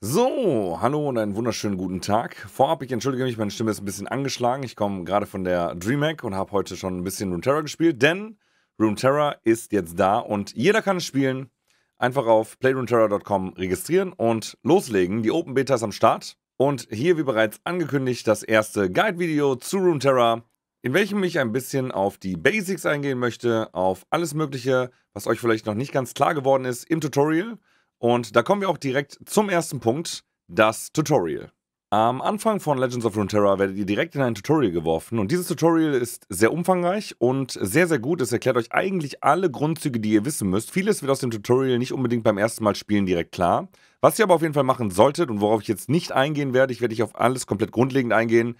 So, hallo und einen wunderschönen guten Tag. Vorab, ich entschuldige mich, meine Stimme ist ein bisschen angeschlagen. Ich komme gerade von der DreamHack und habe heute schon ein bisschen Runeterra gespielt, denn Runeterra ist jetzt da und jeder kann es spielen. Einfach auf playruneterra.com registrieren und loslegen. Die Open Beta ist am Start. Und hier, wie bereits angekündigt, das erste Guide-Video zu Runeterra, in welchem ich ein bisschen auf die Basics eingehen möchte, auf alles Mögliche, was euch vielleicht noch nicht ganz klar geworden ist im Tutorial – und da kommen wir auch direkt zum ersten Punkt, das Tutorial. Am Anfang von Legends of Runeterra werdet ihr direkt in ein Tutorial geworfen und dieses Tutorial ist sehr umfangreich und sehr, sehr gut. Es erklärt euch eigentlich alle Grundzüge, die ihr wissen müsst. Vieles wird aus dem Tutorial nicht unbedingt beim ersten Mal spielen direkt klar. Was ihr aber auf jeden Fall machen solltet und worauf ich jetzt nicht eingehen werde, ich werde nicht auf alles komplett grundlegend eingehen,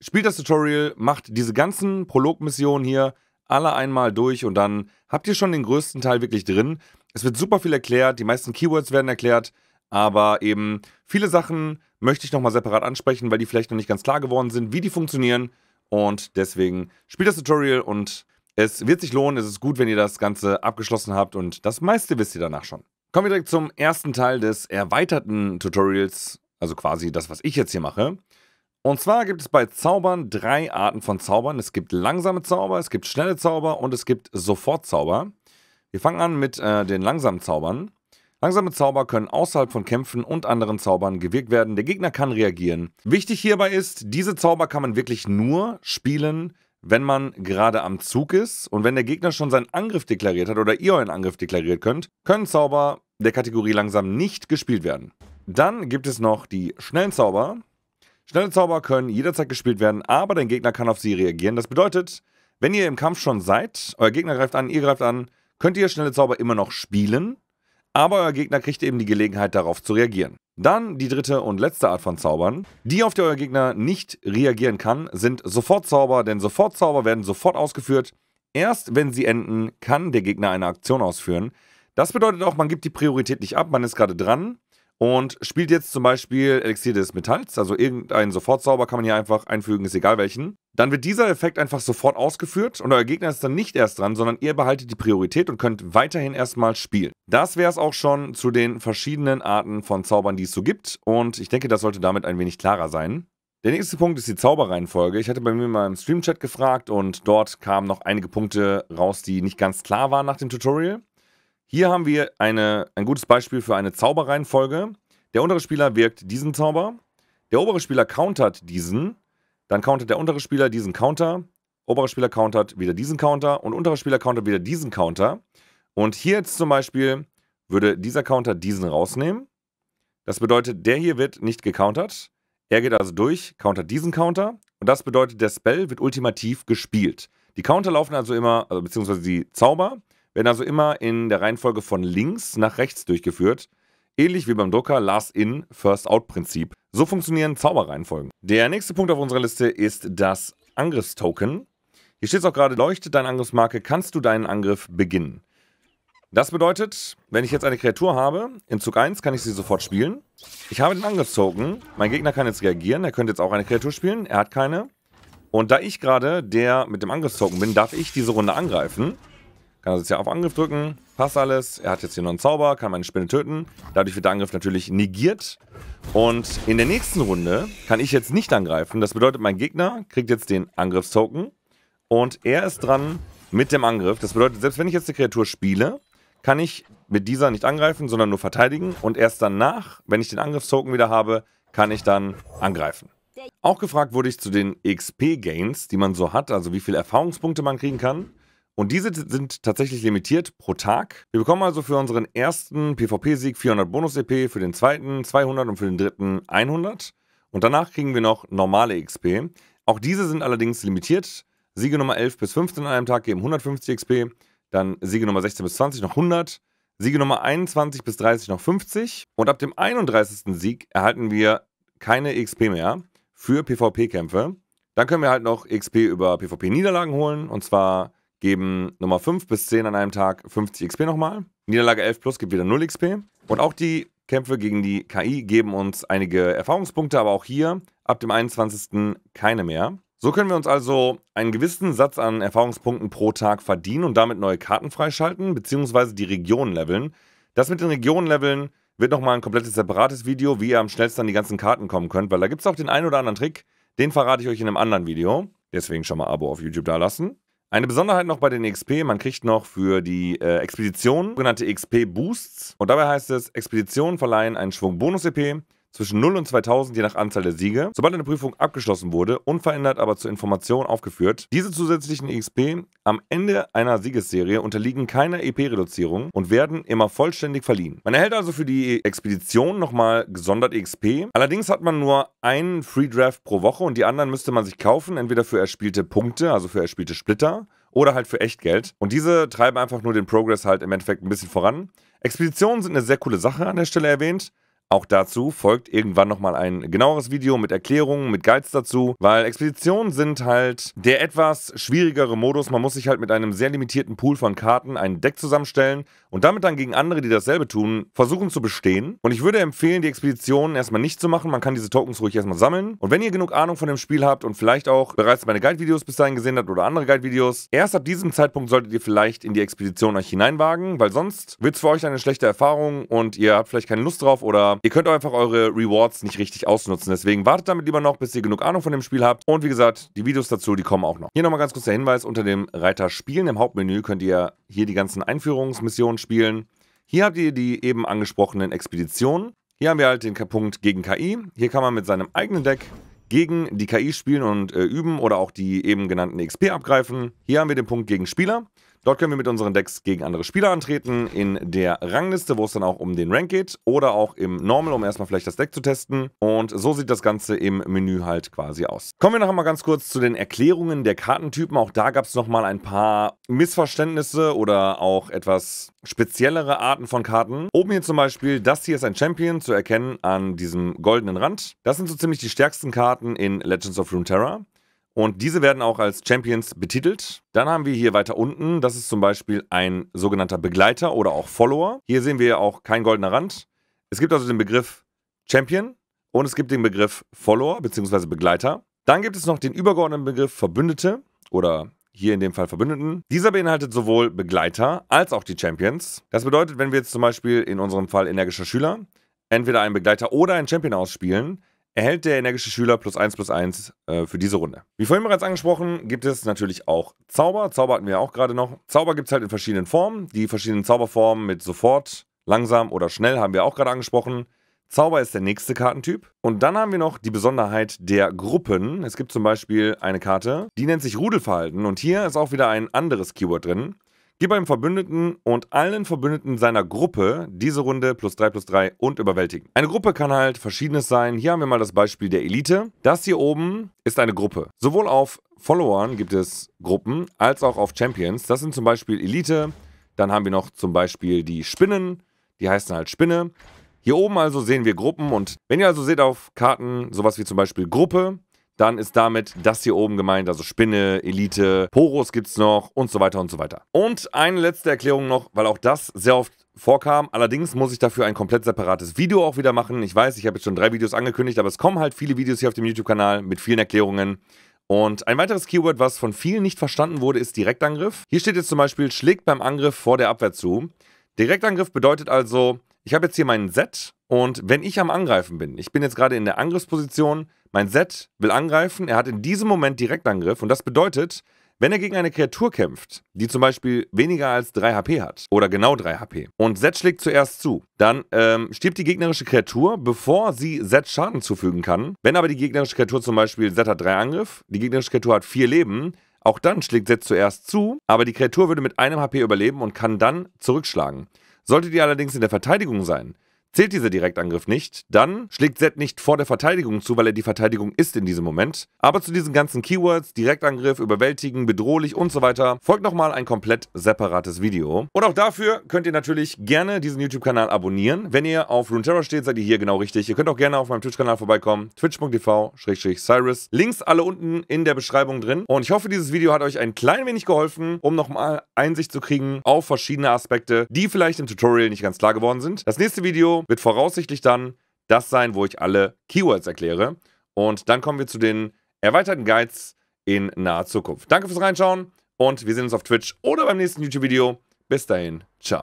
spielt das Tutorial, macht diese ganzen Prolog-Missionen hier alle einmal durch und dann habt ihr schon den größten Teil wirklich drin. Es wird super viel erklärt, die meisten Keywords werden erklärt, aber eben viele Sachen möchte ich nochmal separat ansprechen, weil die vielleicht noch nicht ganz klar geworden sind, wie die funktionieren. Und deswegen spielt das Tutorial und es wird sich lohnen. Es ist gut, wenn ihr das Ganze abgeschlossen habt und das meiste wisst ihr danach schon. Kommen wir direkt zum ersten Teil des erweiterten Tutorials, also quasi das, was ich jetzt hier mache. Und zwar gibt es bei Zaubern drei Arten von Zaubern. Es gibt langsame Zauber, es gibt schnelle Zauber und es gibt Sofortzauber. Wir fangen an mit äh, den langsamen Zaubern. Langsame Zauber können außerhalb von Kämpfen und anderen Zaubern gewirkt werden. Der Gegner kann reagieren. Wichtig hierbei ist, diese Zauber kann man wirklich nur spielen, wenn man gerade am Zug ist und wenn der Gegner schon seinen Angriff deklariert hat oder ihr euren Angriff deklariert könnt, können Zauber der Kategorie langsam nicht gespielt werden. Dann gibt es noch die schnellen Zauber. Schnelle Zauber können jederzeit gespielt werden, aber dein Gegner kann auf sie reagieren. Das bedeutet, wenn ihr im Kampf schon seid, euer Gegner greift an, ihr greift an, könnt ihr schnelle Zauber immer noch spielen, aber euer Gegner kriegt eben die Gelegenheit darauf zu reagieren. Dann die dritte und letzte Art von Zaubern. Die, auf die euer Gegner nicht reagieren kann, sind Sofortzauber, denn Sofortzauber werden sofort ausgeführt. Erst wenn sie enden, kann der Gegner eine Aktion ausführen. Das bedeutet auch, man gibt die Priorität nicht ab, man ist gerade dran und spielt jetzt zum Beispiel Elixier des Metalls, also irgendeinen Sofortzauber kann man hier einfach einfügen, ist egal welchen. Dann wird dieser Effekt einfach sofort ausgeführt und euer Gegner ist dann nicht erst dran, sondern ihr behaltet die Priorität und könnt weiterhin erstmal spielen. Das wäre es auch schon zu den verschiedenen Arten von Zaubern, die es so gibt und ich denke, das sollte damit ein wenig klarer sein. Der nächste Punkt ist die Zauberreihenfolge. Ich hatte bei mir mal im Streamchat gefragt und dort kamen noch einige Punkte raus, die nicht ganz klar waren nach dem Tutorial. Hier haben wir eine, ein gutes Beispiel für eine Zauberreihenfolge. Der untere Spieler wirkt diesen Zauber, der obere Spieler countert diesen dann countert der untere Spieler diesen Counter, obere Spieler countert wieder diesen Counter und unterer Spieler countert wieder diesen Counter. Und hier jetzt zum Beispiel würde dieser Counter diesen rausnehmen. Das bedeutet, der hier wird nicht gecountert. Er geht also durch, countert diesen Counter. Und das bedeutet, der Spell wird ultimativ gespielt. Die Counter laufen also immer, also beziehungsweise die Zauber werden also immer in der Reihenfolge von links nach rechts durchgeführt. Ähnlich wie beim Drucker Last-In, First-Out-Prinzip. So funktionieren Zauberreihenfolgen. Der nächste Punkt auf unserer Liste ist das Angriffstoken. Hier steht es auch gerade, leuchtet deine Angriffsmarke, kannst du deinen Angriff beginnen. Das bedeutet, wenn ich jetzt eine Kreatur habe, in Zug 1 kann ich sie sofort spielen. Ich habe den Angriffstoken, mein Gegner kann jetzt reagieren, er könnte jetzt auch eine Kreatur spielen, er hat keine. Und da ich gerade der mit dem Angriffstoken bin, darf ich diese Runde angreifen. Kann also jetzt hier auf Angriff drücken. Passt alles. Er hat jetzt hier noch einen Zauber, kann meine Spinne töten. Dadurch wird der Angriff natürlich negiert. Und in der nächsten Runde kann ich jetzt nicht angreifen. Das bedeutet, mein Gegner kriegt jetzt den Angriffstoken. Und er ist dran mit dem Angriff. Das bedeutet, selbst wenn ich jetzt eine Kreatur spiele, kann ich mit dieser nicht angreifen, sondern nur verteidigen. Und erst danach, wenn ich den Angriffstoken wieder habe, kann ich dann angreifen. Auch gefragt wurde ich zu den XP-Gains, die man so hat, also wie viele Erfahrungspunkte man kriegen kann. Und diese sind tatsächlich limitiert pro Tag. Wir bekommen also für unseren ersten PvP-Sieg 400 Bonus-EP, für den zweiten 200 und für den dritten 100. Und danach kriegen wir noch normale XP. Auch diese sind allerdings limitiert. Siege Nummer 11 bis 15 an einem Tag geben 150 XP, dann Siege Nummer 16 bis 20 noch 100, Siege Nummer 21 bis 30 noch 50 und ab dem 31. Sieg erhalten wir keine XP mehr für PvP-Kämpfe. Dann können wir halt noch XP über PvP-Niederlagen holen und zwar geben Nummer 5 bis 10 an einem Tag 50 XP nochmal. Niederlage 11 plus gibt wieder 0 XP. Und auch die Kämpfe gegen die KI geben uns einige Erfahrungspunkte, aber auch hier ab dem 21. keine mehr. So können wir uns also einen gewissen Satz an Erfahrungspunkten pro Tag verdienen und damit neue Karten freischalten, beziehungsweise die Regionen leveln. Das mit den Regionen leveln wird nochmal ein komplettes separates Video, wie ihr am schnellsten an die ganzen Karten kommen könnt, weil da gibt es auch den einen oder anderen Trick, den verrate ich euch in einem anderen Video. Deswegen schon mal Abo auf YouTube da lassen. Eine Besonderheit noch bei den e XP, man kriegt noch für die äh, Expedition sogenannte e XP Boosts und dabei heißt es, Expeditionen verleihen einen Schwung Bonus-EP, zwischen 0 und 2000 je nach Anzahl der Siege, sobald eine Prüfung abgeschlossen wurde, unverändert aber zur Information aufgeführt. Diese zusätzlichen e XP am Ende einer Siegesserie unterliegen keiner EP-Reduzierung und werden immer vollständig verliehen. Man erhält also für die Expedition nochmal gesondert e XP. Allerdings hat man nur einen Free Draft pro Woche und die anderen müsste man sich kaufen, entweder für erspielte Punkte, also für erspielte Splitter, oder halt für Echtgeld. Und diese treiben einfach nur den Progress halt im Endeffekt ein bisschen voran. Expeditionen sind eine sehr coole Sache an der Stelle erwähnt. Auch dazu folgt irgendwann nochmal ein genaueres Video mit Erklärungen, mit Guides dazu, weil Expeditionen sind halt der etwas schwierigere Modus. Man muss sich halt mit einem sehr limitierten Pool von Karten ein Deck zusammenstellen und damit dann gegen andere, die dasselbe tun, versuchen zu bestehen. Und ich würde empfehlen, die Expeditionen erstmal nicht zu machen. Man kann diese Tokens ruhig erstmal sammeln. Und wenn ihr genug Ahnung von dem Spiel habt und vielleicht auch bereits meine Guide-Videos bis dahin gesehen habt oder andere Guide-Videos, erst ab diesem Zeitpunkt solltet ihr vielleicht in die Expedition euch hineinwagen, weil sonst wird es für euch eine schlechte Erfahrung und ihr habt vielleicht keine Lust drauf oder Ihr könnt auch einfach eure Rewards nicht richtig ausnutzen. Deswegen wartet damit lieber noch, bis ihr genug Ahnung von dem Spiel habt. Und wie gesagt, die Videos dazu, die kommen auch noch. Hier nochmal ganz kurz der Hinweis, unter dem Reiter Spielen im Hauptmenü könnt ihr hier die ganzen Einführungsmissionen spielen. Hier habt ihr die eben angesprochenen Expeditionen. Hier haben wir halt den Punkt gegen KI. Hier kann man mit seinem eigenen Deck gegen die KI spielen und äh, üben oder auch die eben genannten XP abgreifen. Hier haben wir den Punkt gegen Spieler. Dort können wir mit unseren Decks gegen andere Spieler antreten, in der Rangliste, wo es dann auch um den Rank geht, oder auch im Normal, um erstmal vielleicht das Deck zu testen. Und so sieht das Ganze im Menü halt quasi aus. Kommen wir noch einmal ganz kurz zu den Erklärungen der Kartentypen. Auch da gab es nochmal ein paar Missverständnisse oder auch etwas speziellere Arten von Karten. Oben hier zum Beispiel, das hier ist ein Champion, zu erkennen an diesem goldenen Rand. Das sind so ziemlich die stärksten Karten in Legends of Runeterra. Und diese werden auch als Champions betitelt. Dann haben wir hier weiter unten, das ist zum Beispiel ein sogenannter Begleiter oder auch Follower. Hier sehen wir auch kein goldener Rand. Es gibt also den Begriff Champion und es gibt den Begriff Follower bzw. Begleiter. Dann gibt es noch den übergeordneten Begriff Verbündete oder hier in dem Fall Verbündeten. Dieser beinhaltet sowohl Begleiter als auch die Champions. Das bedeutet, wenn wir jetzt zum Beispiel in unserem Fall energischer Schüler entweder einen Begleiter oder einen Champion ausspielen, erhält der energische Schüler plus 1 plus 1 äh, für diese Runde. Wie vorhin bereits angesprochen, gibt es natürlich auch Zauber. Zauber hatten wir auch gerade noch. Zauber gibt es halt in verschiedenen Formen. Die verschiedenen Zauberformen mit sofort, langsam oder schnell haben wir auch gerade angesprochen. Zauber ist der nächste Kartentyp. Und dann haben wir noch die Besonderheit der Gruppen. Es gibt zum Beispiel eine Karte, die nennt sich Rudelverhalten. Und hier ist auch wieder ein anderes Keyword drin. Gib einem Verbündeten und allen Verbündeten seiner Gruppe diese Runde plus 3 plus 3 und überwältigen. Eine Gruppe kann halt verschiedenes sein. Hier haben wir mal das Beispiel der Elite. Das hier oben ist eine Gruppe. Sowohl auf Followern gibt es Gruppen, als auch auf Champions. Das sind zum Beispiel Elite. Dann haben wir noch zum Beispiel die Spinnen. Die heißen halt Spinne. Hier oben also sehen wir Gruppen und wenn ihr also seht auf Karten sowas wie zum Beispiel Gruppe, dann ist damit das hier oben gemeint, also Spinne, Elite, Poros gibt es noch und so weiter und so weiter. Und eine letzte Erklärung noch, weil auch das sehr oft vorkam. Allerdings muss ich dafür ein komplett separates Video auch wieder machen. Ich weiß, ich habe jetzt schon drei Videos angekündigt, aber es kommen halt viele Videos hier auf dem YouTube-Kanal mit vielen Erklärungen. Und ein weiteres Keyword, was von vielen nicht verstanden wurde, ist Direktangriff. Hier steht jetzt zum Beispiel, schlägt beim Angriff vor der Abwehr zu. Direktangriff bedeutet also, ich habe jetzt hier meinen Set und wenn ich am Angreifen bin, ich bin jetzt gerade in der Angriffsposition, mein Set will angreifen, er hat in diesem Moment Direktangriff und das bedeutet, wenn er gegen eine Kreatur kämpft, die zum Beispiel weniger als 3 HP hat oder genau 3 HP und Zed schlägt zuerst zu, dann ähm, stirbt die gegnerische Kreatur, bevor sie Zed Schaden zufügen kann. Wenn aber die gegnerische Kreatur zum Beispiel Zed hat 3 Angriff, die gegnerische Kreatur hat 4 Leben, auch dann schlägt Zed zuerst zu, aber die Kreatur würde mit einem HP überleben und kann dann zurückschlagen. Solltet ihr allerdings in der Verteidigung sein, Zählt dieser Direktangriff nicht, dann schlägt Zed nicht vor der Verteidigung zu, weil er die Verteidigung ist in diesem Moment. Aber zu diesen ganzen Keywords, Direktangriff, überwältigen, bedrohlich und so weiter, folgt nochmal ein komplett separates Video. Und auch dafür könnt ihr natürlich gerne diesen YouTube-Kanal abonnieren. Wenn ihr auf Runeterra steht, seid ihr hier genau richtig. Ihr könnt auch gerne auf meinem Twitch-Kanal vorbeikommen, twitch.tv-cyrus. Links alle unten in der Beschreibung drin. Und ich hoffe, dieses Video hat euch ein klein wenig geholfen, um nochmal Einsicht zu kriegen auf verschiedene Aspekte, die vielleicht im Tutorial nicht ganz klar geworden sind. Das nächste Video wird voraussichtlich dann das sein, wo ich alle Keywords erkläre. Und dann kommen wir zu den erweiterten Guides in naher Zukunft. Danke fürs Reinschauen und wir sehen uns auf Twitch oder beim nächsten YouTube-Video. Bis dahin, ciao.